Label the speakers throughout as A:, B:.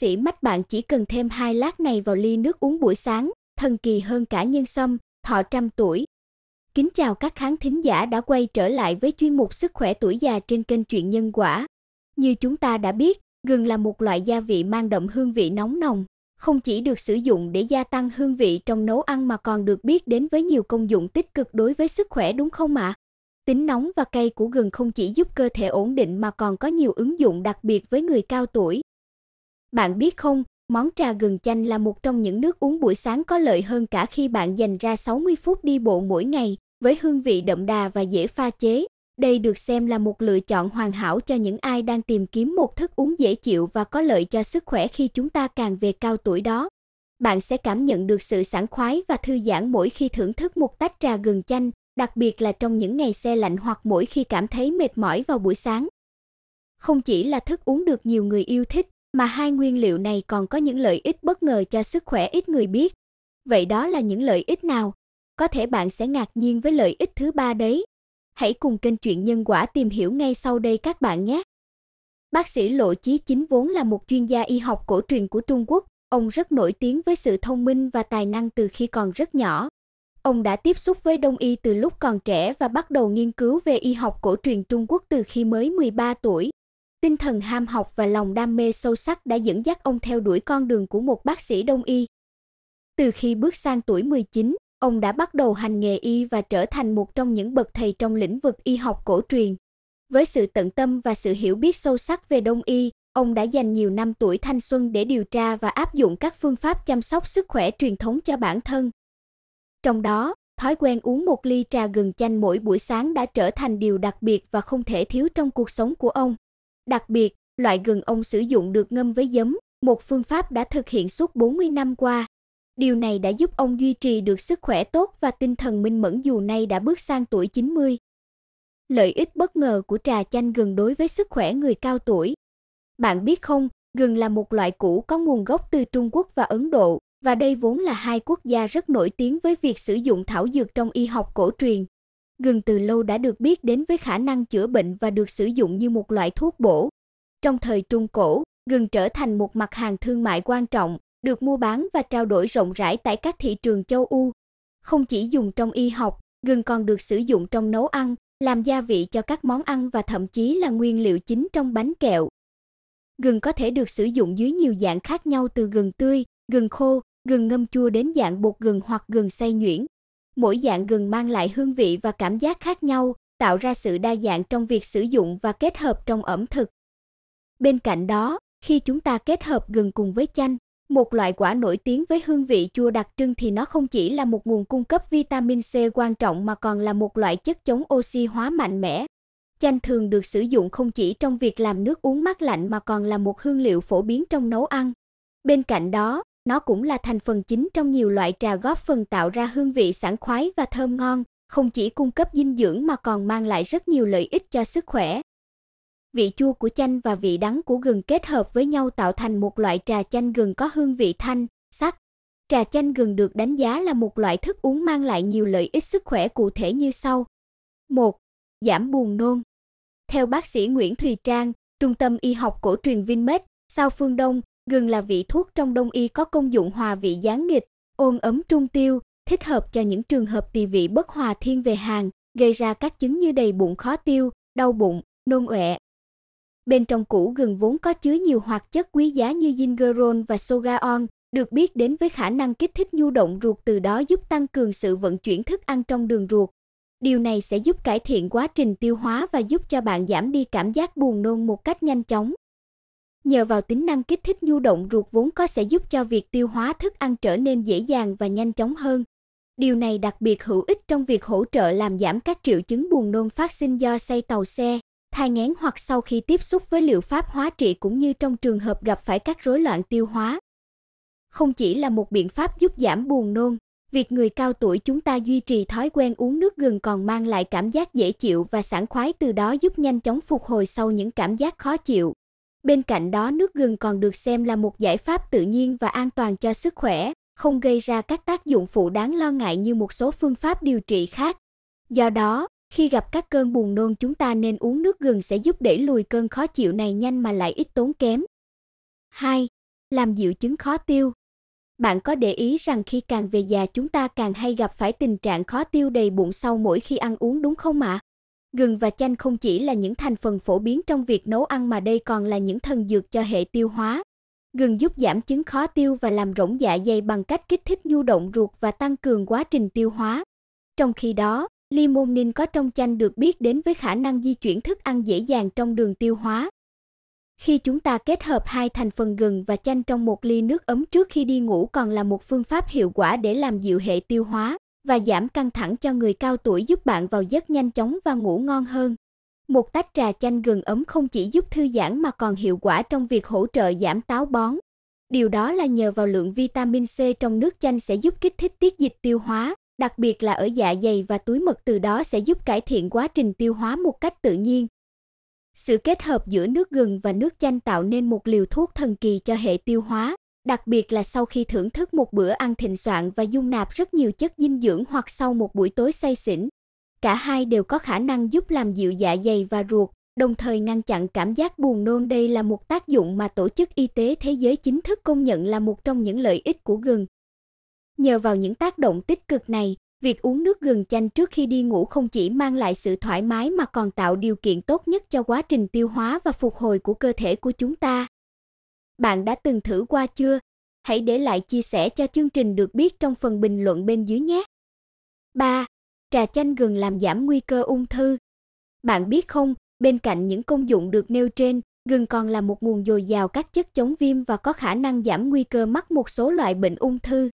A: sĩ mách bạn chỉ cần thêm hai lát này vào ly nước uống buổi sáng, thần kỳ hơn cả nhân sâm, thọ trăm tuổi. Kính chào các khán thính giả đã quay trở lại với chuyên mục sức khỏe tuổi già trên kênh chuyện nhân quả. Như chúng ta đã biết, gừng là một loại gia vị mang đậm hương vị nóng nồng, không chỉ được sử dụng để gia tăng hương vị trong nấu ăn mà còn được biết đến với nhiều công dụng tích cực đối với sức khỏe đúng không ạ? À? Tính nóng và cay của gừng không chỉ giúp cơ thể ổn định mà còn có nhiều ứng dụng đặc biệt với người cao tuổi. Bạn biết không, món trà gừng chanh là một trong những nước uống buổi sáng có lợi hơn cả khi bạn dành ra 60 phút đi bộ mỗi ngày, với hương vị đậm đà và dễ pha chế. Đây được xem là một lựa chọn hoàn hảo cho những ai đang tìm kiếm một thức uống dễ chịu và có lợi cho sức khỏe khi chúng ta càng về cao tuổi đó. Bạn sẽ cảm nhận được sự sảng khoái và thư giãn mỗi khi thưởng thức một tách trà gừng chanh, đặc biệt là trong những ngày xe lạnh hoặc mỗi khi cảm thấy mệt mỏi vào buổi sáng. Không chỉ là thức uống được nhiều người yêu thích, mà hai nguyên liệu này còn có những lợi ích bất ngờ cho sức khỏe ít người biết. Vậy đó là những lợi ích nào? Có thể bạn sẽ ngạc nhiên với lợi ích thứ ba đấy. Hãy cùng kênh Chuyện Nhân Quả tìm hiểu ngay sau đây các bạn nhé. Bác sĩ Lộ Chí Chính vốn là một chuyên gia y học cổ truyền của Trung Quốc, ông rất nổi tiếng với sự thông minh và tài năng từ khi còn rất nhỏ. Ông đã tiếp xúc với đông y từ lúc còn trẻ và bắt đầu nghiên cứu về y học cổ truyền Trung Quốc từ khi mới 13 tuổi. Tinh thần ham học và lòng đam mê sâu sắc đã dẫn dắt ông theo đuổi con đường của một bác sĩ đông y. Từ khi bước sang tuổi 19, ông đã bắt đầu hành nghề y và trở thành một trong những bậc thầy trong lĩnh vực y học cổ truyền. Với sự tận tâm và sự hiểu biết sâu sắc về đông y, ông đã dành nhiều năm tuổi thanh xuân để điều tra và áp dụng các phương pháp chăm sóc sức khỏe truyền thống cho bản thân. Trong đó, thói quen uống một ly trà gừng chanh mỗi buổi sáng đã trở thành điều đặc biệt và không thể thiếu trong cuộc sống của ông. Đặc biệt, loại gừng ông sử dụng được ngâm với giấm, một phương pháp đã thực hiện suốt 40 năm qua. Điều này đã giúp ông duy trì được sức khỏe tốt và tinh thần minh mẫn dù nay đã bước sang tuổi 90. Lợi ích bất ngờ của trà chanh gừng đối với sức khỏe người cao tuổi. Bạn biết không, gừng là một loại củ có nguồn gốc từ Trung Quốc và Ấn Độ, và đây vốn là hai quốc gia rất nổi tiếng với việc sử dụng thảo dược trong y học cổ truyền gừng từ lâu đã được biết đến với khả năng chữa bệnh và được sử dụng như một loại thuốc bổ. Trong thời Trung cổ, gừng trở thành một mặt hàng thương mại quan trọng, được mua bán và trao đổi rộng rãi tại các thị trường châu Âu. Không chỉ dùng trong y học, gừng còn được sử dụng trong nấu ăn, làm gia vị cho các món ăn và thậm chí là nguyên liệu chính trong bánh kẹo. Gừng có thể được sử dụng dưới nhiều dạng khác nhau từ gừng tươi, gừng khô, gừng ngâm chua đến dạng bột gừng hoặc gừng xay nhuyễn, Mỗi dạng gừng mang lại hương vị và cảm giác khác nhau, tạo ra sự đa dạng trong việc sử dụng và kết hợp trong ẩm thực. Bên cạnh đó, khi chúng ta kết hợp gừng cùng với chanh, một loại quả nổi tiếng với hương vị chua đặc trưng thì nó không chỉ là một nguồn cung cấp vitamin C quan trọng mà còn là một loại chất chống oxy hóa mạnh mẽ. Chanh thường được sử dụng không chỉ trong việc làm nước uống mát lạnh mà còn là một hương liệu phổ biến trong nấu ăn. Bên cạnh đó, nó cũng là thành phần chính trong nhiều loại trà góp phần tạo ra hương vị sảng khoái và thơm ngon, không chỉ cung cấp dinh dưỡng mà còn mang lại rất nhiều lợi ích cho sức khỏe. Vị chua của chanh và vị đắng của gừng kết hợp với nhau tạo thành một loại trà chanh gừng có hương vị thanh, sắc. Trà chanh gừng được đánh giá là một loại thức uống mang lại nhiều lợi ích sức khỏe cụ thể như sau. 1. Giảm buồn nôn. Theo bác sĩ Nguyễn Thùy Trang, Trung tâm Y học cổ truyền Vinmec, Sao Phương Đông, Gừng là vị thuốc trong đông y có công dụng hòa vị gián nghịch, ôn ấm trung tiêu, thích hợp cho những trường hợp tỳ vị bất hòa thiên về hàng, gây ra các chứng như đầy bụng khó tiêu, đau bụng, nôn ọe. Bên trong củ gừng vốn có chứa nhiều hoạt chất quý giá như gingerol và sogaon, được biết đến với khả năng kích thích nhu động ruột từ đó giúp tăng cường sự vận chuyển thức ăn trong đường ruột. Điều này sẽ giúp cải thiện quá trình tiêu hóa và giúp cho bạn giảm đi cảm giác buồn nôn một cách nhanh chóng nhờ vào tính năng kích thích nhu động ruột vốn có sẽ giúp cho việc tiêu hóa thức ăn trở nên dễ dàng và nhanh chóng hơn. Điều này đặc biệt hữu ích trong việc hỗ trợ làm giảm các triệu chứng buồn nôn phát sinh do say tàu xe, thai nghén hoặc sau khi tiếp xúc với liệu pháp hóa trị cũng như trong trường hợp gặp phải các rối loạn tiêu hóa. Không chỉ là một biện pháp giúp giảm buồn nôn, việc người cao tuổi chúng ta duy trì thói quen uống nước gừng còn mang lại cảm giác dễ chịu và sảng khoái từ đó giúp nhanh chóng phục hồi sau những cảm giác khó chịu. Bên cạnh đó, nước gừng còn được xem là một giải pháp tự nhiên và an toàn cho sức khỏe, không gây ra các tác dụng phụ đáng lo ngại như một số phương pháp điều trị khác. Do đó, khi gặp các cơn buồn nôn chúng ta nên uống nước gừng sẽ giúp đẩy lùi cơn khó chịu này nhanh mà lại ít tốn kém. 2. Làm dịu chứng khó tiêu. Bạn có để ý rằng khi càng về già chúng ta càng hay gặp phải tình trạng khó tiêu đầy bụng sau mỗi khi ăn uống đúng không ạ? À? Gừng và chanh không chỉ là những thành phần phổ biến trong việc nấu ăn mà đây còn là những thần dược cho hệ tiêu hóa. Gừng giúp giảm chứng khó tiêu và làm rỗng dạ dày bằng cách kích thích nhu động ruột và tăng cường quá trình tiêu hóa. Trong khi đó, limonin có trong chanh được biết đến với khả năng di chuyển thức ăn dễ dàng trong đường tiêu hóa. Khi chúng ta kết hợp hai thành phần gừng và chanh trong một ly nước ấm trước khi đi ngủ còn là một phương pháp hiệu quả để làm dịu hệ tiêu hóa và giảm căng thẳng cho người cao tuổi giúp bạn vào giấc nhanh chóng và ngủ ngon hơn. Một tách trà chanh gừng ấm không chỉ giúp thư giãn mà còn hiệu quả trong việc hỗ trợ giảm táo bón. Điều đó là nhờ vào lượng vitamin C trong nước chanh sẽ giúp kích thích tiết dịch tiêu hóa, đặc biệt là ở dạ dày và túi mật từ đó sẽ giúp cải thiện quá trình tiêu hóa một cách tự nhiên. Sự kết hợp giữa nước gừng và nước chanh tạo nên một liều thuốc thần kỳ cho hệ tiêu hóa đặc biệt là sau khi thưởng thức một bữa ăn thịnh soạn và dung nạp rất nhiều chất dinh dưỡng hoặc sau một buổi tối say xỉn. Cả hai đều có khả năng giúp làm dịu dạ dày và ruột, đồng thời ngăn chặn cảm giác buồn nôn. Đây là một tác dụng mà Tổ chức Y tế Thế giới chính thức công nhận là một trong những lợi ích của gừng. Nhờ vào những tác động tích cực này, việc uống nước gừng chanh trước khi đi ngủ không chỉ mang lại sự thoải mái mà còn tạo điều kiện tốt nhất cho quá trình tiêu hóa và phục hồi của cơ thể của chúng ta. Bạn đã từng thử qua chưa? Hãy để lại chia sẻ cho chương trình được biết trong phần bình luận bên dưới nhé. 3. Trà chanh gừng làm giảm nguy cơ ung thư. Bạn biết không, bên cạnh những công dụng được nêu trên, gừng còn là một nguồn dồi dào các chất chống viêm và có khả năng giảm nguy cơ mắc một số loại bệnh ung thư.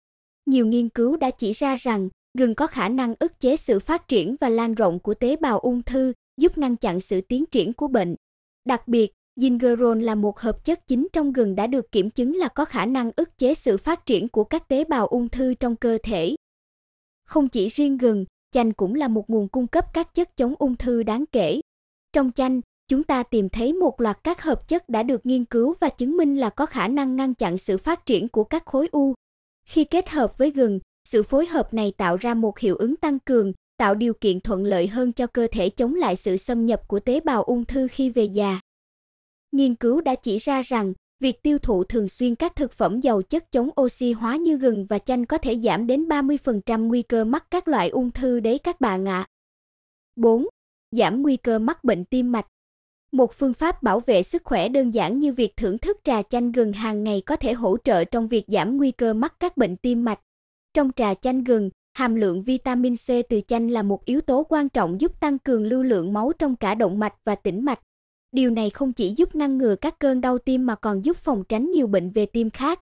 A: Nhiều nghiên cứu đã chỉ ra rằng gừng có khả năng ức chế sự phát triển và lan rộng của tế bào ung thư, giúp ngăn chặn sự tiến triển của bệnh. Đặc biệt, Gingerol là một hợp chất chính trong gừng đã được kiểm chứng là có khả năng ức chế sự phát triển của các tế bào ung thư trong cơ thể. Không chỉ riêng gừng, chanh cũng là một nguồn cung cấp các chất chống ung thư đáng kể. Trong chanh, chúng ta tìm thấy một loạt các hợp chất đã được nghiên cứu và chứng minh là có khả năng ngăn chặn sự phát triển của các khối u. Khi kết hợp với gừng, sự phối hợp này tạo ra một hiệu ứng tăng cường, tạo điều kiện thuận lợi hơn cho cơ thể chống lại sự xâm nhập của tế bào ung thư khi về già. Nghiên cứu đã chỉ ra rằng việc tiêu thụ thường xuyên các thực phẩm giàu chất chống oxy hóa như gừng và chanh có thể giảm đến 30% nguy cơ mắc các loại ung thư đấy các bạn ạ. À. 4. Giảm nguy cơ mắc bệnh tim mạch. Một phương pháp bảo vệ sức khỏe đơn giản như việc thưởng thức trà chanh gừng hàng ngày có thể hỗ trợ trong việc giảm nguy cơ mắc các bệnh tim mạch. Trong trà chanh gừng, hàm lượng vitamin C từ chanh là một yếu tố quan trọng giúp tăng cường lưu lượng máu trong cả động mạch và tĩnh mạch. Điều này không chỉ giúp ngăn ngừa các cơn đau tim mà còn giúp phòng tránh nhiều bệnh về tim khác.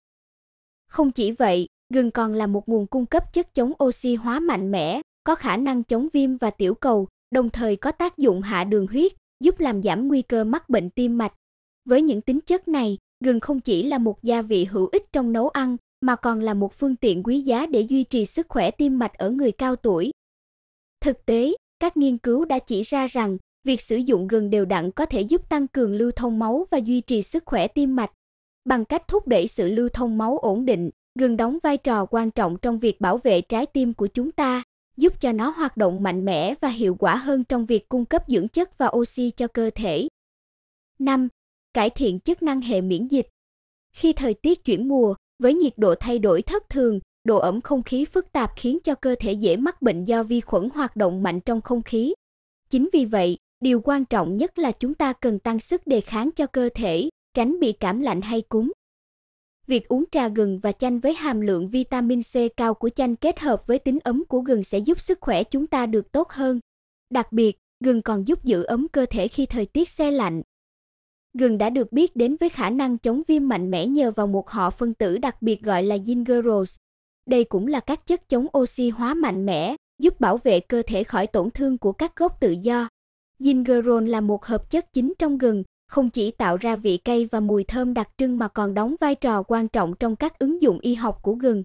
A: Không chỉ vậy, gừng còn là một nguồn cung cấp chất chống oxy hóa mạnh mẽ, có khả năng chống viêm và tiểu cầu, đồng thời có tác dụng hạ đường huyết, giúp làm giảm nguy cơ mắc bệnh tim mạch. Với những tính chất này, gừng không chỉ là một gia vị hữu ích trong nấu ăn mà còn là một phương tiện quý giá để duy trì sức khỏe tim mạch ở người cao tuổi. Thực tế, các nghiên cứu đã chỉ ra rằng Việc sử dụng gừng đều đặn có thể giúp tăng cường lưu thông máu và duy trì sức khỏe tim mạch. Bằng cách thúc đẩy sự lưu thông máu ổn định, gừng đóng vai trò quan trọng trong việc bảo vệ trái tim của chúng ta, giúp cho nó hoạt động mạnh mẽ và hiệu quả hơn trong việc cung cấp dưỡng chất và oxy cho cơ thể. 5. Cải thiện chức năng hệ miễn dịch. Khi thời tiết chuyển mùa, với nhiệt độ thay đổi thất thường, độ ẩm không khí phức tạp khiến cho cơ thể dễ mắc bệnh do vi khuẩn hoạt động mạnh trong không khí. Chính vì vậy, Điều quan trọng nhất là chúng ta cần tăng sức đề kháng cho cơ thể, tránh bị cảm lạnh hay cúm. Việc uống trà gừng và chanh với hàm lượng vitamin C cao của chanh kết hợp với tính ấm của gừng sẽ giúp sức khỏe chúng ta được tốt hơn. Đặc biệt, gừng còn giúp giữ ấm cơ thể khi thời tiết se lạnh. Gừng đã được biết đến với khả năng chống viêm mạnh mẽ nhờ vào một họ phân tử đặc biệt gọi là gingerols. Đây cũng là các chất chống oxy hóa mạnh mẽ, giúp bảo vệ cơ thể khỏi tổn thương của các gốc tự do. Gingerol là một hợp chất chính trong gừng, không chỉ tạo ra vị cay và mùi thơm đặc trưng mà còn đóng vai trò quan trọng trong các ứng dụng y học của gừng.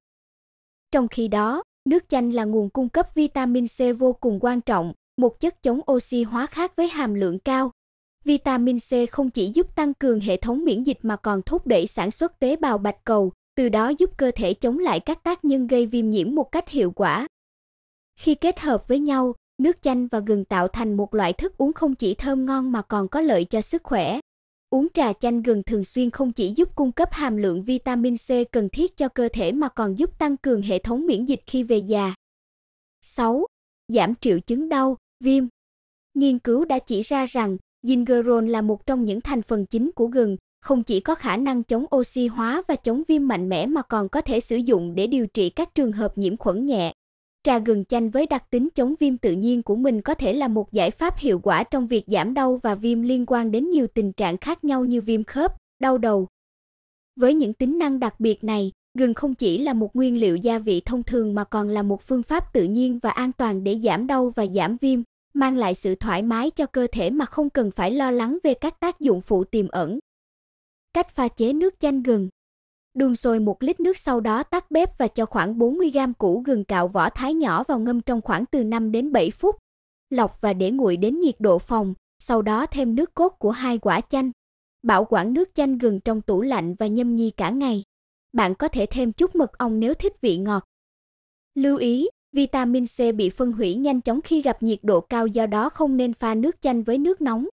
A: Trong khi đó, nước chanh là nguồn cung cấp vitamin C vô cùng quan trọng, một chất chống oxy hóa khác với hàm lượng cao. Vitamin C không chỉ giúp tăng cường hệ thống miễn dịch mà còn thúc đẩy sản xuất tế bào bạch cầu, từ đó giúp cơ thể chống lại các tác nhân gây viêm nhiễm một cách hiệu quả. Khi kết hợp với nhau, Nước chanh và gừng tạo thành một loại thức uống không chỉ thơm ngon mà còn có lợi cho sức khỏe. Uống trà chanh gừng thường xuyên không chỉ giúp cung cấp hàm lượng vitamin C cần thiết cho cơ thể mà còn giúp tăng cường hệ thống miễn dịch khi về già. 6. Giảm triệu chứng đau, viêm. Nghiên cứu đã chỉ ra rằng gingerol là một trong những thành phần chính của gừng, không chỉ có khả năng chống oxy hóa và chống viêm mạnh mẽ mà còn có thể sử dụng để điều trị các trường hợp nhiễm khuẩn nhẹ. Trà gừng chanh với đặc tính chống viêm tự nhiên của mình có thể là một giải pháp hiệu quả trong việc giảm đau và viêm liên quan đến nhiều tình trạng khác nhau như viêm khớp, đau đầu. Với những tính năng đặc biệt này, gừng không chỉ là một nguyên liệu gia vị thông thường mà còn là một phương pháp tự nhiên và an toàn để giảm đau và giảm viêm, mang lại sự thoải mái cho cơ thể mà không cần phải lo lắng về các tác dụng phụ tiềm ẩn. Cách pha chế nước chanh gừng Đun sôi một lít nước sau đó tắt bếp và cho khoảng 40 gram củ gừng cạo vỏ thái nhỏ vào ngâm trong khoảng từ 5 đến 7 phút. Lọc và để nguội đến nhiệt độ phòng, sau đó thêm nước cốt của hai quả chanh. Bảo quản nước chanh gừng trong tủ lạnh và nhâm nhi cả ngày. Bạn có thể thêm chút mật ong nếu thích vị ngọt. Lưu ý, vitamin C bị phân hủy nhanh chóng khi gặp nhiệt độ cao do đó không nên pha nước chanh với nước nóng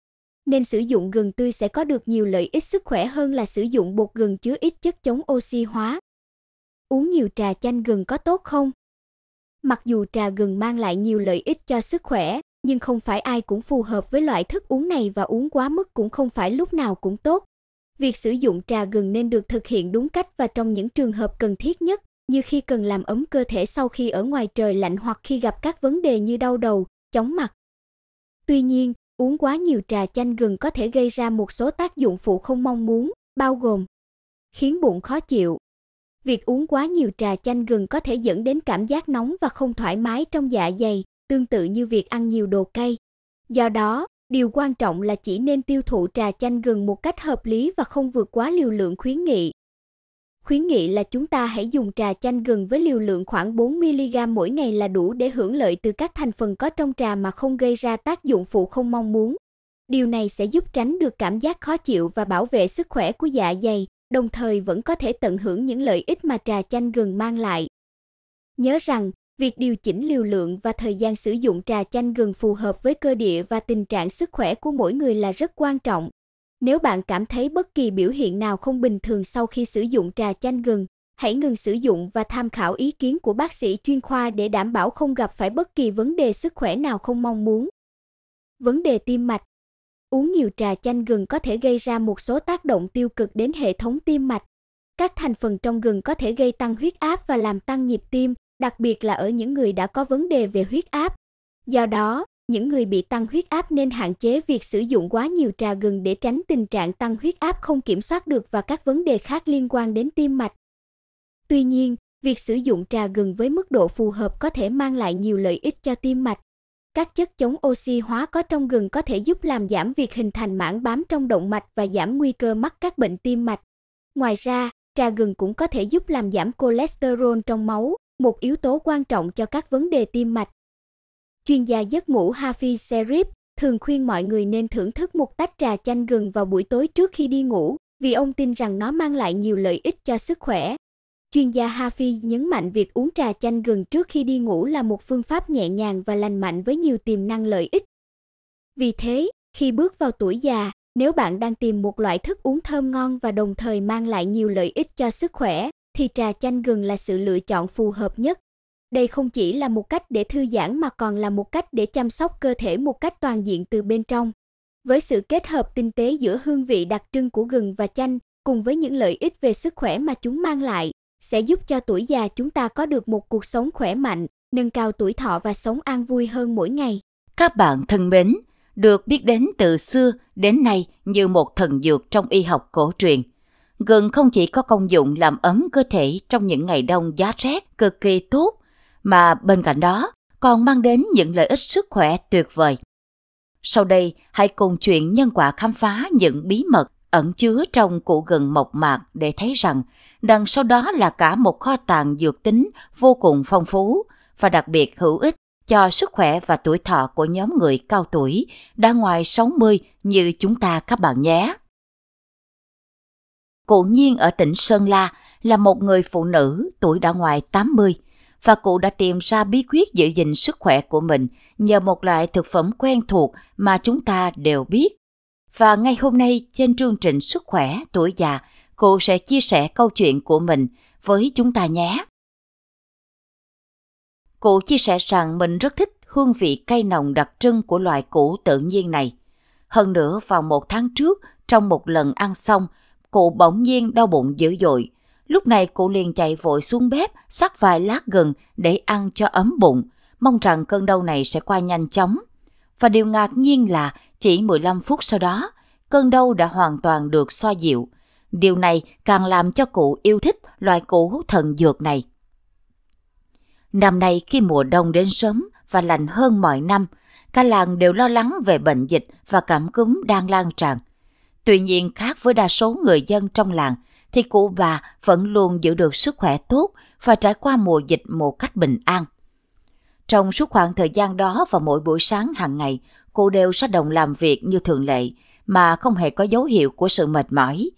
A: nên sử dụng gừng tươi sẽ có được nhiều lợi ích sức khỏe hơn là sử dụng bột gừng chứa ít chất chống oxy hóa. Uống nhiều trà chanh gừng có tốt không? Mặc dù trà gừng mang lại nhiều lợi ích cho sức khỏe, nhưng không phải ai cũng phù hợp với loại thức uống này và uống quá mức cũng không phải lúc nào cũng tốt. Việc sử dụng trà gừng nên được thực hiện đúng cách và trong những trường hợp cần thiết nhất, như khi cần làm ấm cơ thể sau khi ở ngoài trời lạnh hoặc khi gặp các vấn đề như đau đầu, chóng mặt. Tuy nhiên, Uống quá nhiều trà chanh gừng có thể gây ra một số tác dụng phụ không mong muốn, bao gồm khiến bụng khó chịu. Việc uống quá nhiều trà chanh gừng có thể dẫn đến cảm giác nóng và không thoải mái trong dạ dày, tương tự như việc ăn nhiều đồ cay. Do đó, điều quan trọng là chỉ nên tiêu thụ trà chanh gừng một cách hợp lý và không vượt quá liều lượng khuyến nghị khuyến nghị là chúng ta hãy dùng trà chanh gừng với liều lượng khoảng 4mg mỗi ngày là đủ để hưởng lợi từ các thành phần có trong trà mà không gây ra tác dụng phụ không mong muốn. Điều này sẽ giúp tránh được cảm giác khó chịu và bảo vệ sức khỏe của dạ dày, đồng thời vẫn có thể tận hưởng những lợi ích mà trà chanh gừng mang lại. Nhớ rằng, việc điều chỉnh liều lượng và thời gian sử dụng trà chanh gừng phù hợp với cơ địa và tình trạng sức khỏe của mỗi người là rất quan trọng. Nếu bạn cảm thấy bất kỳ biểu hiện nào không bình thường sau khi sử dụng trà chanh gừng, hãy ngừng sử dụng và tham khảo ý kiến của bác sĩ chuyên khoa để đảm bảo không gặp phải bất kỳ vấn đề sức khỏe nào không mong muốn. Vấn đề tim mạch Uống nhiều trà chanh gừng có thể gây ra một số tác động tiêu cực đến hệ thống tim mạch. Các thành phần trong gừng có thể gây tăng huyết áp và làm tăng nhịp tim, đặc biệt là ở những người đã có vấn đề về huyết áp. Do đó, những người bị tăng huyết áp nên hạn chế việc sử dụng quá nhiều trà gừng để tránh tình trạng tăng huyết áp không kiểm soát được và các vấn đề khác liên quan đến tim mạch. Tuy nhiên, việc sử dụng trà gừng với mức độ phù hợp có thể mang lại nhiều lợi ích cho tim mạch. Các chất chống oxy hóa có trong gừng có thể giúp làm giảm việc hình thành mảng bám trong động mạch và giảm nguy cơ mắc các bệnh tim mạch. Ngoài ra, trà gừng cũng có thể giúp làm giảm cholesterol trong máu, một yếu tố quan trọng cho các vấn đề tim mạch. Chuyên gia giấc ngủ Hafiz Serif thường khuyên mọi người nên thưởng thức một tách trà chanh gừng vào buổi tối trước khi đi ngủ, vì ông tin rằng nó mang lại nhiều lợi ích cho sức khỏe. Chuyên gia Hafi nhấn mạnh việc uống trà chanh gừng trước khi đi ngủ là một phương pháp nhẹ nhàng và lành mạnh với nhiều tiềm năng lợi ích. Vì thế, khi bước vào tuổi già, nếu bạn đang tìm một loại thức uống thơm ngon và đồng thời mang lại nhiều lợi ích cho sức khỏe, thì trà chanh gừng là sự lựa chọn phù hợp nhất. Đây không chỉ là một cách để thư giãn mà còn là một cách để chăm sóc cơ thể một cách toàn diện từ bên trong. Với sự kết hợp tinh tế giữa hương vị đặc trưng của gừng và chanh cùng với những lợi ích về sức khỏe mà chúng mang lại, sẽ giúp cho tuổi già chúng ta có được một cuộc sống khỏe mạnh, nâng cao tuổi thọ và sống an vui hơn mỗi ngày.
B: Các bạn thân mến, được biết đến từ xưa đến nay như một thần dược trong y học cổ truyền. Gừng không chỉ có công dụng làm ấm cơ thể trong những ngày đông giá rét cực kỳ tốt mà bên cạnh đó còn mang đến những lợi ích sức khỏe tuyệt vời. Sau đây, hãy cùng chuyện nhân quả khám phá những bí mật ẩn chứa trong củ gừng mộc mạc để thấy rằng đằng sau đó là cả một kho tàng dược tính vô cùng phong phú và đặc biệt hữu ích cho sức khỏe và tuổi thọ của nhóm người cao tuổi đã ngoài 60 như chúng ta các bạn nhé. Cụ Nhiên ở tỉnh Sơn La là một người phụ nữ tuổi đã ngoài 80, và cụ đã tìm ra bí quyết giữ gìn sức khỏe của mình nhờ một loại thực phẩm quen thuộc mà chúng ta đều biết. Và ngay hôm nay trên chương trình Sức khỏe tuổi già, cụ sẽ chia sẻ câu chuyện của mình với chúng ta nhé. Cụ chia sẻ rằng mình rất thích hương vị cây nồng đặc trưng của loài củ tự nhiên này. Hơn nữa vào một tháng trước, trong một lần ăn xong, cụ bỗng nhiên đau bụng dữ dội – Lúc này cụ liền chạy vội xuống bếp, sắc vài lát gừng để ăn cho ấm bụng, mong rằng cơn đau này sẽ qua nhanh chóng. Và điều ngạc nhiên là chỉ 15 phút sau đó, cơn đau đã hoàn toàn được xoa dịu. Điều này càng làm cho cụ yêu thích loại củ thần dược này. Năm nay khi mùa đông đến sớm và lạnh hơn mọi năm, cả làng đều lo lắng về bệnh dịch và cảm cúm đang lan tràn. Tuy nhiên khác với đa số người dân trong làng – thì cụ bà vẫn luôn giữ được sức khỏe tốt và trải qua mùa dịch một cách bình an. Trong suốt khoảng thời gian đó và mỗi buổi sáng hàng ngày, cụ đều sẽ đồng làm việc như thường lệ mà không hề có dấu hiệu của sự mệt mỏi.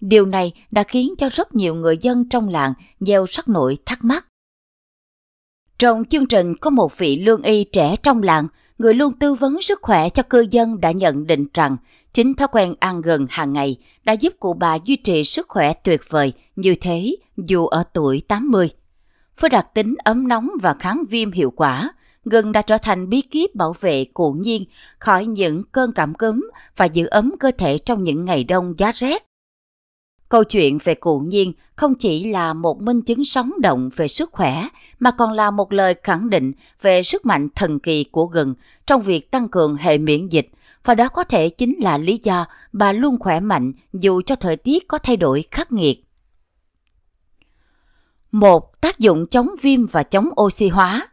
B: Điều này đã khiến cho rất nhiều người dân trong làng gieo sắc nổi thắc mắc. Trong chương trình có một vị lương y trẻ trong làng người luôn tư vấn sức khỏe cho cư dân đã nhận định rằng chính thói quen ăn gần hàng ngày đã giúp cụ bà duy trì sức khỏe tuyệt vời như thế dù ở tuổi 80. Với đặc tính ấm nóng và kháng viêm hiệu quả, gừng đã trở thành bí kíp bảo vệ cụ nhiên khỏi những cơn cảm cúm và giữ ấm cơ thể trong những ngày đông giá rét. Câu chuyện về cụ nhiên không chỉ là một minh chứng sống động về sức khỏe, mà còn là một lời khẳng định về sức mạnh thần kỳ của gừng trong việc tăng cường hệ miễn dịch, và đó có thể chính là lý do bà luôn khỏe mạnh dù cho thời tiết có thay đổi khắc nghiệt. Một tác dụng chống viêm và chống oxy hóa.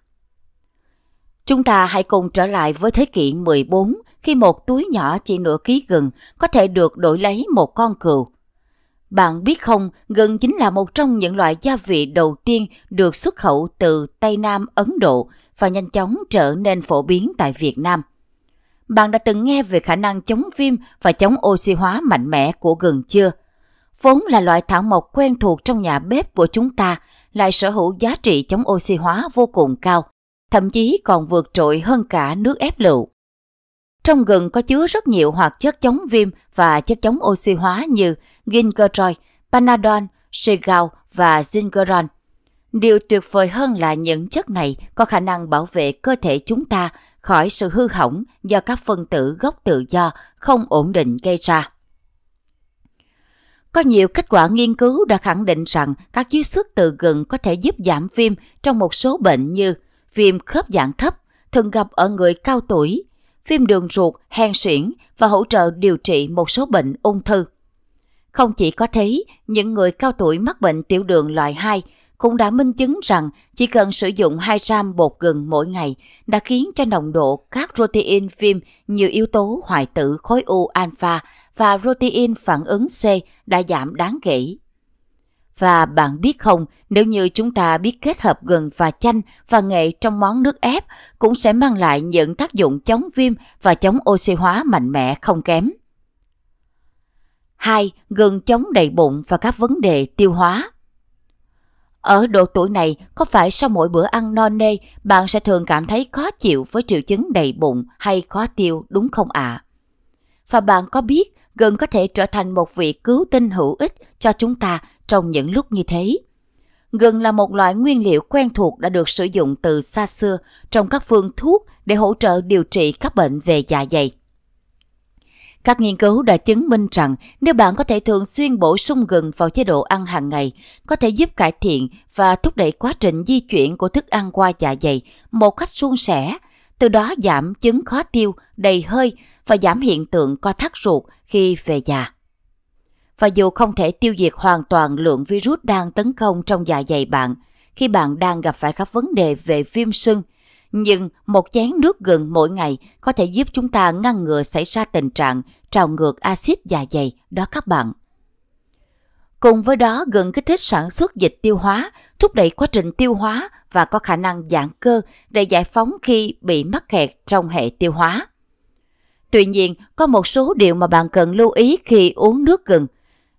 B: Chúng ta hãy cùng trở lại với thế kỷ 14 khi một túi nhỏ chỉ nửa ký gừng có thể được đổi lấy một con cừu. Bạn biết không, gừng chính là một trong những loại gia vị đầu tiên được xuất khẩu từ Tây Nam Ấn Độ và nhanh chóng trở nên phổ biến tại Việt Nam. Bạn đã từng nghe về khả năng chống viêm và chống oxy hóa mạnh mẽ của gừng chưa? Vốn là loại thảo mộc quen thuộc trong nhà bếp của chúng ta, lại sở hữu giá trị chống oxy hóa vô cùng cao, thậm chí còn vượt trội hơn cả nước ép lựu. Trong gừng có chứa rất nhiều hoạt chất chống viêm và chất chống oxy hóa như gingerol, panadol, segao và zingeron. Điều tuyệt vời hơn là những chất này có khả năng bảo vệ cơ thể chúng ta khỏi sự hư hỏng do các phân tử gốc tự do không ổn định gây ra. Có nhiều kết quả nghiên cứu đã khẳng định rằng các dưới sức từ gừng có thể giúp giảm viêm trong một số bệnh như viêm khớp dạng thấp, thường gặp ở người cao tuổi, phim đường ruột, hen suyễn và hỗ trợ điều trị một số bệnh ung thư. Không chỉ có thế, những người cao tuổi mắc bệnh tiểu đường loại 2 cũng đã minh chứng rằng chỉ cần sử dụng 2 gram bột gừng mỗi ngày đã khiến cho nồng độ các protein phim, như yếu tố hoại tử khối u alpha và protein phản ứng C đã giảm đáng kể. Và bạn biết không, nếu như chúng ta biết kết hợp gừng và chanh và nghệ trong món nước ép cũng sẽ mang lại những tác dụng chống viêm và chống oxy hóa mạnh mẽ không kém. 2. Gừng chống đầy bụng và các vấn đề tiêu hóa. Ở độ tuổi này, có phải sau mỗi bữa ăn no nê, bạn sẽ thường cảm thấy khó chịu với triệu chứng đầy bụng hay khó tiêu đúng không ạ? À? Và bạn có biết gừng có thể trở thành một vị cứu tinh hữu ích cho chúng ta trong những lúc như thế. Gừng là một loại nguyên liệu quen thuộc đã được sử dụng từ xa xưa trong các phương thuốc để hỗ trợ điều trị các bệnh về dạ dày. Các nghiên cứu đã chứng minh rằng nếu bạn có thể thường xuyên bổ sung gừng vào chế độ ăn hàng ngày, có thể giúp cải thiện và thúc đẩy quá trình di chuyển của thức ăn qua dạ dày một cách suôn sẻ, từ đó giảm chứng khó tiêu, đầy hơi và giảm hiện tượng co thắt ruột khi về già. Và dù không thể tiêu diệt hoàn toàn lượng virus đang tấn công trong dạ dày bạn khi bạn đang gặp phải các vấn đề về viêm sưng, nhưng một chén nước gừng mỗi ngày có thể giúp chúng ta ngăn ngừa xảy ra tình trạng trào ngược axit dạ dày đó các bạn. Cùng với đó, gừng kích thích sản xuất dịch tiêu hóa, thúc đẩy quá trình tiêu hóa và có khả năng giãn cơ để giải phóng khi bị mắc kẹt trong hệ tiêu hóa. Tuy nhiên, có một số điều mà bạn cần lưu ý khi uống nước gừng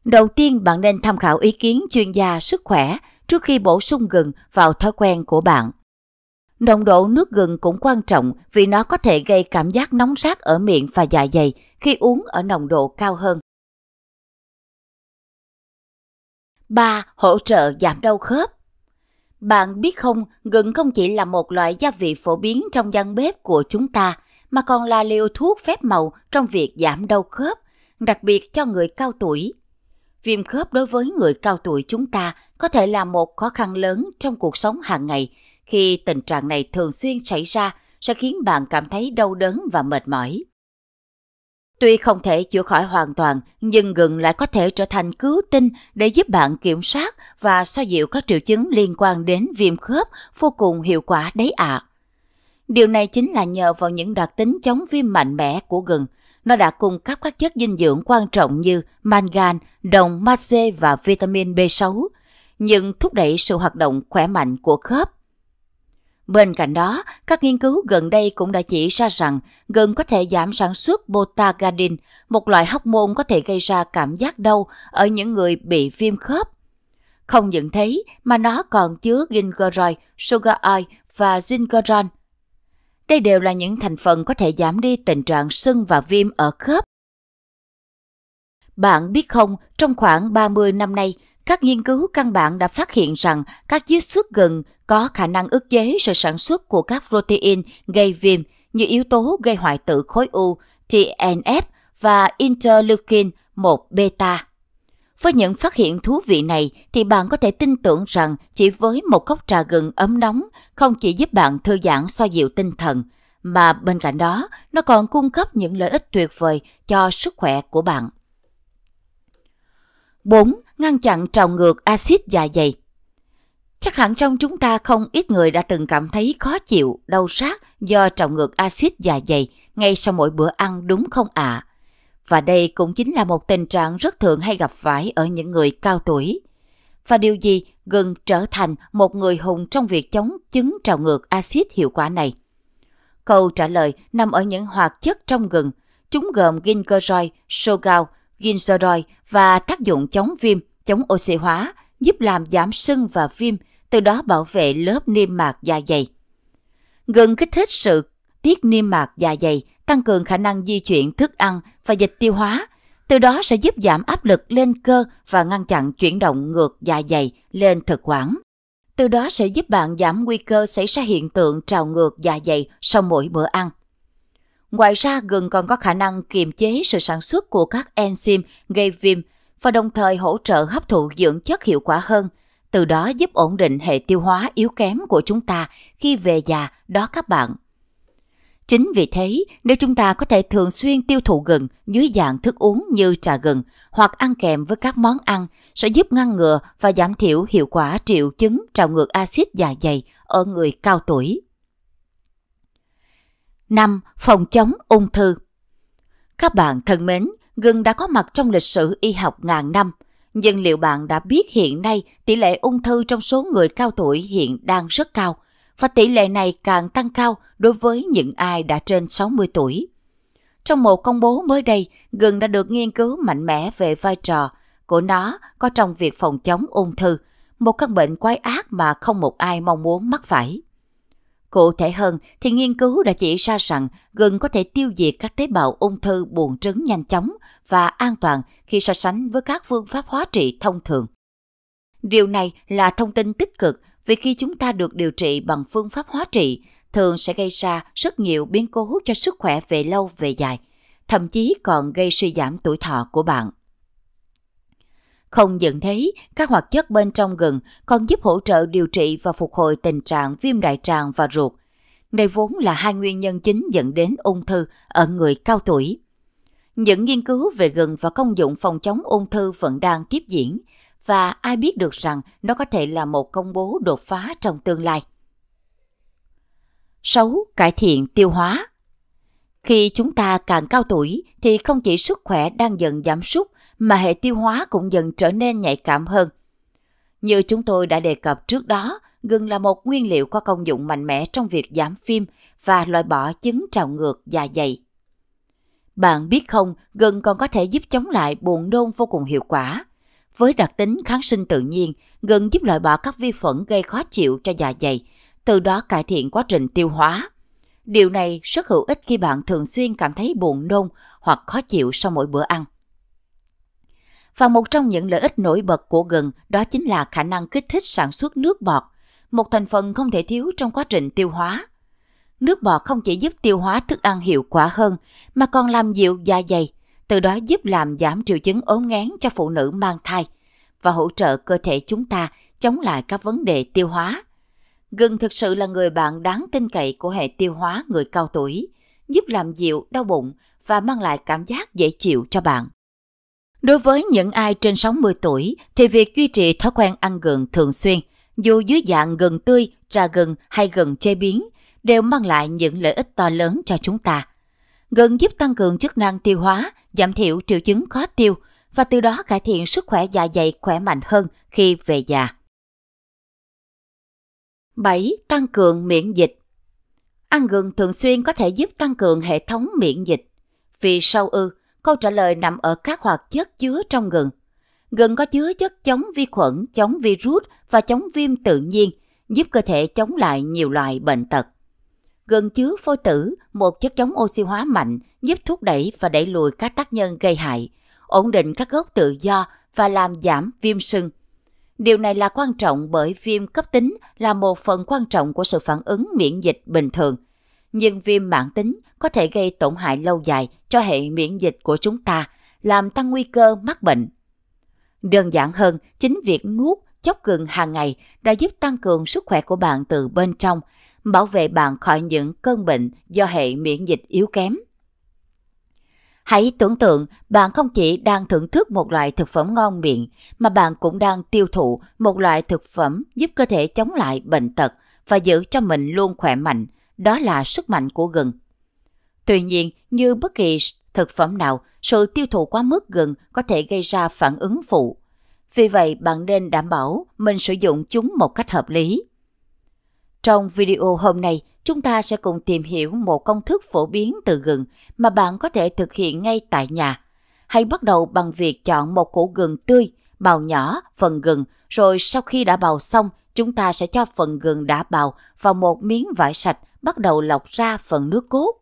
B: Đầu tiên bạn nên tham khảo ý kiến chuyên gia sức khỏe trước khi bổ sung gừng vào thói quen của bạn. Nồng độ nước gừng cũng quan trọng vì nó có thể gây cảm giác nóng rát ở miệng và dạ dày khi uống ở nồng độ cao hơn. 3. Hỗ trợ giảm đau khớp Bạn biết không, gừng không chỉ là một loại gia vị phổ biến trong gian bếp của chúng ta, mà còn là liều thuốc phép màu trong việc giảm đau khớp, đặc biệt cho người cao tuổi viêm khớp đối với người cao tuổi chúng ta có thể là một khó khăn lớn trong cuộc sống hàng ngày. Khi tình trạng này thường xuyên xảy ra sẽ khiến bạn cảm thấy đau đớn và mệt mỏi. Tuy không thể chữa khỏi hoàn toàn, nhưng gừng lại có thể trở thành cứu tinh để giúp bạn kiểm soát và xoa dịu các triệu chứng liên quan đến viêm khớp vô cùng hiệu quả đấy ạ. À. Điều này chính là nhờ vào những đặc tính chống viêm mạnh mẽ của gừng. Nó đã cung cấp các chất dinh dưỡng quan trọng như mangan, đồng, magie và vitamin B6, nhưng thúc đẩy sự hoạt động khỏe mạnh của khớp. Bên cạnh đó, các nghiên cứu gần đây cũng đã chỉ ra rằng gừng có thể giảm sản xuất botagadin, một loại hóc môn có thể gây ra cảm giác đau ở những người bị viêm khớp. Không những thế mà nó còn chứa gingeroid, sugar oil và zingeron, đây đều là những thành phần có thể giảm đi tình trạng sưng và viêm ở khớp. Bạn biết không, trong khoảng 30 năm nay, các nghiên cứu căn bản đã phát hiện rằng các chiết xuất gừng có khả năng ức chế sự sản xuất của các protein gây viêm như yếu tố gây hoại tử khối u, TNF và interleukin 1 beta. Với những phát hiện thú vị này thì bạn có thể tin tưởng rằng chỉ với một cốc trà gừng ấm nóng không chỉ giúp bạn thư giãn xoa dịu tinh thần, mà bên cạnh đó nó còn cung cấp những lợi ích tuyệt vời cho sức khỏe của bạn. 4. Ngăn chặn trào ngược axit dạ dày Chắc hẳn trong chúng ta không ít người đã từng cảm thấy khó chịu, đau rát do trào ngược axit dạ dày ngay sau mỗi bữa ăn đúng không ạ? À? Và đây cũng chính là một tình trạng rất thường hay gặp phải ở những người cao tuổi. Và điều gì gần trở thành một người hùng trong việc chống chứng trào ngược axit hiệu quả này? Câu trả lời nằm ở những hoạt chất trong gừng. Chúng gồm gingeroid, sogao, gingeroid và tác dụng chống viêm, chống oxy hóa, giúp làm giảm sưng và viêm, từ đó bảo vệ lớp niêm mạc dạ dày. Gừng kích thích sự tiết niêm mạc dạ dày tăng cường khả năng di chuyển thức ăn và dịch tiêu hóa, từ đó sẽ giúp giảm áp lực lên cơ và ngăn chặn chuyển động ngược dạ dày lên thực quản. Từ đó sẽ giúp bạn giảm nguy cơ xảy ra hiện tượng trào ngược dạ dày sau mỗi bữa ăn. Ngoài ra, gừng còn có khả năng kiềm chế sự sản xuất của các enzyme gây viêm và đồng thời hỗ trợ hấp thụ dưỡng chất hiệu quả hơn, từ đó giúp ổn định hệ tiêu hóa yếu kém của chúng ta khi về già đó các bạn. Chính vì thế, nếu chúng ta có thể thường xuyên tiêu thụ gừng dưới dạng thức uống như trà gừng hoặc ăn kèm với các món ăn sẽ giúp ngăn ngừa và giảm thiểu hiệu quả triệu chứng trào ngược axit dạ dày ở người cao tuổi. 5. Phòng chống ung thư Các bạn thân mến, gừng đã có mặt trong lịch sử y học ngàn năm. Nhưng liệu bạn đã biết hiện nay tỷ lệ ung thư trong số người cao tuổi hiện đang rất cao – và tỷ lệ này càng tăng cao đối với những ai đã trên 60 tuổi. Trong một công bố mới đây, gừng đã được nghiên cứu mạnh mẽ về vai trò của nó có trong việc phòng chống ung thư, một căn bệnh quái ác mà không một ai mong muốn mắc phải. Cụ thể hơn thì nghiên cứu đã chỉ ra rằng gừng có thể tiêu diệt các tế bào ung thư buồn trứng nhanh chóng và an toàn khi so sánh với các phương pháp hóa trị thông thường. Điều này là thông tin tích cực vì khi chúng ta được điều trị bằng phương pháp hóa trị thường sẽ gây ra rất nhiều biến cố cho sức khỏe về lâu về dài, thậm chí còn gây suy giảm tuổi thọ của bạn. Không những thế, các hoạt chất bên trong gừng còn giúp hỗ trợ điều trị và phục hồi tình trạng viêm đại tràng và ruột. Đây vốn là hai nguyên nhân chính dẫn đến ung thư ở người cao tuổi. Những nghiên cứu về gừng và công dụng phòng chống ung thư vẫn đang tiếp diễn, và ai biết được rằng nó có thể là một công bố đột phá trong tương lai. 6. Cải thiện tiêu hóa Khi chúng ta càng cao tuổi thì không chỉ sức khỏe đang dần giảm sút mà hệ tiêu hóa cũng dần trở nên nhạy cảm hơn. Như chúng tôi đã đề cập trước đó, gừng là một nguyên liệu có công dụng mạnh mẽ trong việc giảm phim và loại bỏ chứng trào ngược dạ dày. Bạn biết không, gừng còn có thể giúp chống lại buồn nôn vô cùng hiệu quả với đặc tính kháng sinh tự nhiên, gừng giúp loại bỏ các vi khuẩn gây khó chịu cho dạ dày, từ đó cải thiện quá trình tiêu hóa. Điều này rất hữu ích khi bạn thường xuyên cảm thấy buồn nôn hoặc khó chịu sau mỗi bữa ăn. Và một trong những lợi ích nổi bật của gừng đó chính là khả năng kích thích sản xuất nước bọt, một thành phần không thể thiếu trong quá trình tiêu hóa. Nước bọt không chỉ giúp tiêu hóa thức ăn hiệu quả hơn mà còn làm dịu dạ dày, từ đó giúp làm giảm triệu chứng ốm ngán cho phụ nữ mang thai và hỗ trợ cơ thể chúng ta chống lại các vấn đề tiêu hóa. Gừng thực sự là người bạn đáng tin cậy của hệ tiêu hóa người cao tuổi, giúp làm dịu đau bụng và mang lại cảm giác dễ chịu cho bạn. Đối với những ai trên 60 tuổi thì việc duy trì thói quen ăn gừng thường xuyên, dù dưới dạng gừng tươi, trà gừng hay gừng chế biến, đều mang lại những lợi ích to lớn cho chúng ta gừng giúp tăng cường chức năng tiêu hóa, giảm thiểu triệu chứng khó tiêu và từ đó cải thiện sức khỏe dạ dày khỏe mạnh hơn khi về già. 7. Tăng cường miễn dịch Ăn gừng thường xuyên có thể giúp tăng cường hệ thống miễn dịch. Vì sau ư, câu trả lời nằm ở các hoạt chất chứa trong gừng. Gừng có chứa chất chống vi khuẩn, chống virus và chống viêm tự nhiên, giúp cơ thể chống lại nhiều loại bệnh tật. Gừng chứa phôi tử, một chất chống oxy hóa mạnh giúp thúc đẩy và đẩy lùi các tác nhân gây hại, ổn định các gốc tự do và làm giảm viêm sưng. Điều này là quan trọng bởi viêm cấp tính là một phần quan trọng của sự phản ứng miễn dịch bình thường. Nhưng viêm mãn tính có thể gây tổn hại lâu dài cho hệ miễn dịch của chúng ta, làm tăng nguy cơ mắc bệnh. Đơn giản hơn, chính việc nuốt chốc gừng hàng ngày đã giúp tăng cường sức khỏe của bạn từ bên trong, bảo vệ bạn khỏi những cơn bệnh do hệ miễn dịch yếu kém. Hãy tưởng tượng bạn không chỉ đang thưởng thức một loại thực phẩm ngon miệng mà bạn cũng đang tiêu thụ một loại thực phẩm giúp cơ thể chống lại bệnh tật và giữ cho mình luôn khỏe mạnh, đó là sức mạnh của gừng. Tuy nhiên, như bất kỳ thực phẩm nào, sự tiêu thụ quá mức gừng có thể gây ra phản ứng phụ. Vì vậy, bạn nên đảm bảo mình sử dụng chúng một cách hợp lý. Trong video hôm nay, chúng ta sẽ cùng tìm hiểu một công thức phổ biến từ gừng mà bạn có thể thực hiện ngay tại nhà. Hãy bắt đầu bằng việc chọn một củ gừng tươi, bào nhỏ phần gừng, rồi sau khi đã bào xong, chúng ta sẽ cho phần gừng đã bào vào một miếng vải sạch, bắt đầu lọc ra phần nước cốt.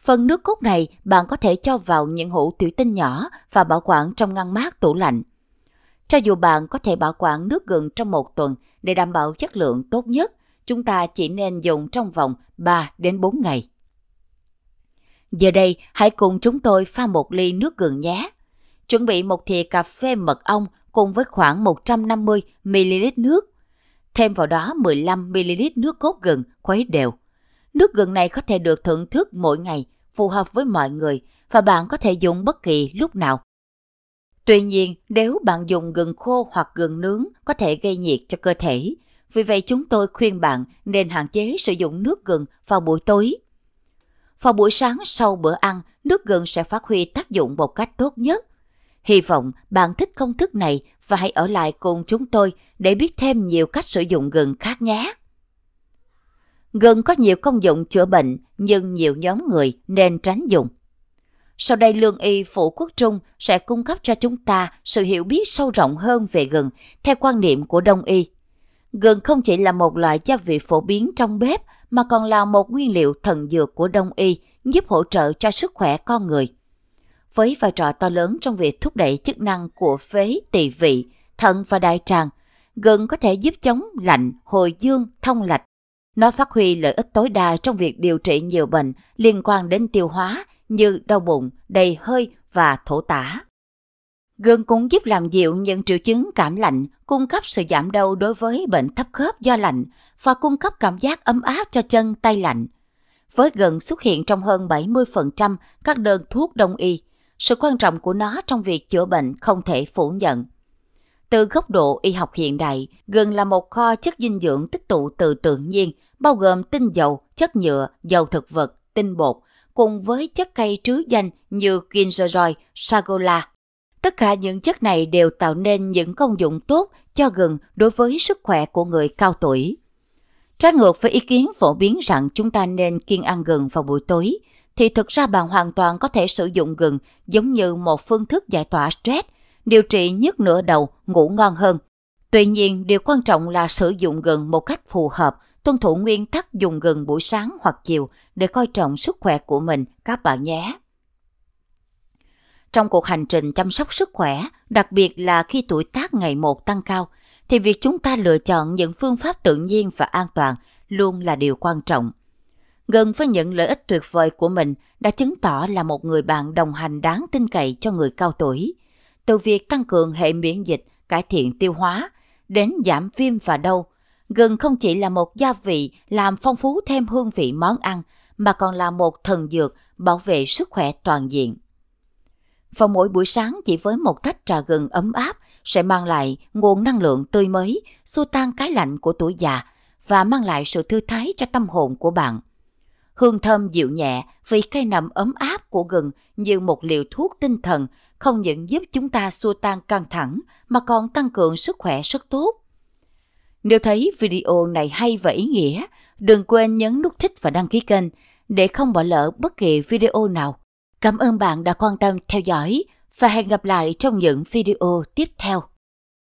B: Phần nước cốt này bạn có thể cho vào những hũ thủy tinh nhỏ và bảo quản trong ngăn mát tủ lạnh. Cho dù bạn có thể bảo quản nước gừng trong một tuần để đảm bảo chất lượng tốt nhất, chúng ta chỉ nên dùng trong vòng 3 đến 4 ngày. Giờ đây, hãy cùng chúng tôi pha một ly nước gừng nhé. Chuẩn bị một thìa cà phê mật ong cùng với khoảng 150ml nước. Thêm vào đó 15ml nước cốt gừng khuấy đều. Nước gừng này có thể được thưởng thức mỗi ngày, phù hợp với mọi người và bạn có thể dùng bất kỳ lúc nào. Tuy nhiên, nếu bạn dùng gừng khô hoặc gừng nướng có thể gây nhiệt cho cơ thể, vì vậy chúng tôi khuyên bạn nên hạn chế sử dụng nước gừng vào buổi tối. Vào buổi sáng sau bữa ăn, nước gừng sẽ phát huy tác dụng một cách tốt nhất. Hy vọng bạn thích công thức này và hãy ở lại cùng chúng tôi để biết thêm nhiều cách sử dụng gừng khác nhé. Gừng có nhiều công dụng chữa bệnh nhưng nhiều nhóm người nên tránh dùng. Sau đây lương y Phủ Quốc Trung sẽ cung cấp cho chúng ta sự hiểu biết sâu rộng hơn về gừng theo quan niệm của Đông y. Gừng không chỉ là một loại gia vị phổ biến trong bếp mà còn là một nguyên liệu thần dược của đông y giúp hỗ trợ cho sức khỏe con người. Với vai trò to lớn trong việc thúc đẩy chức năng của phế tỳ vị, thận và đại tràng, gừng có thể giúp chống lạnh, hồi dương, thông lạch. Nó phát huy lợi ích tối đa trong việc điều trị nhiều bệnh liên quan đến tiêu hóa như đau bụng, đầy hơi và thổ tả. Gừng cũng giúp làm dịu những triệu chứng cảm lạnh, cung cấp sự giảm đau đối với bệnh thấp khớp do lạnh và cung cấp cảm giác ấm áp cho chân tay lạnh. Với gừng xuất hiện trong hơn 70% các đơn thuốc đông y, sự quan trọng của nó trong việc chữa bệnh không thể phủ nhận. Từ góc độ y học hiện đại, gừng là một kho chất dinh dưỡng tích tụ từ tự nhiên, bao gồm tinh dầu, chất nhựa, dầu thực vật, tinh bột, cùng với chất cây trứ danh như gingerol, sagola, Tất cả những chất này đều tạo nên những công dụng tốt cho gừng đối với sức khỏe của người cao tuổi. Trái ngược với ý kiến phổ biến rằng chúng ta nên kiêng ăn gừng vào buổi tối, thì thực ra bạn hoàn toàn có thể sử dụng gừng giống như một phương thức giải tỏa stress, điều trị nhức nửa đầu, ngủ ngon hơn. Tuy nhiên, điều quan trọng là sử dụng gừng một cách phù hợp, tuân thủ nguyên tắc dùng gừng buổi sáng hoặc chiều để coi trọng sức khỏe của mình các bạn nhé. Trong cuộc hành trình chăm sóc sức khỏe, đặc biệt là khi tuổi tác ngày một tăng cao, thì việc chúng ta lựa chọn những phương pháp tự nhiên và an toàn luôn là điều quan trọng. Gần với những lợi ích tuyệt vời của mình đã chứng tỏ là một người bạn đồng hành đáng tin cậy cho người cao tuổi. Từ việc tăng cường hệ miễn dịch, cải thiện tiêu hóa, đến giảm viêm và đau, gừng không chỉ là một gia vị làm phong phú thêm hương vị món ăn mà còn là một thần dược bảo vệ sức khỏe toàn diện. Vào mỗi buổi sáng chỉ với một tách trà gừng ấm áp sẽ mang lại nguồn năng lượng tươi mới, xua tan cái lạnh của tuổi già và mang lại sự thư thái cho tâm hồn của bạn. Hương thơm dịu nhẹ vì cây nằm ấm áp của gừng như một liều thuốc tinh thần không những giúp chúng ta xua tan căng thẳng mà còn tăng cường sức khỏe rất tốt. Nếu thấy video này hay và ý nghĩa, đừng quên nhấn nút thích và đăng ký kênh để không bỏ lỡ bất kỳ video nào Cảm ơn bạn đã quan tâm theo dõi và hẹn gặp lại trong những video tiếp theo.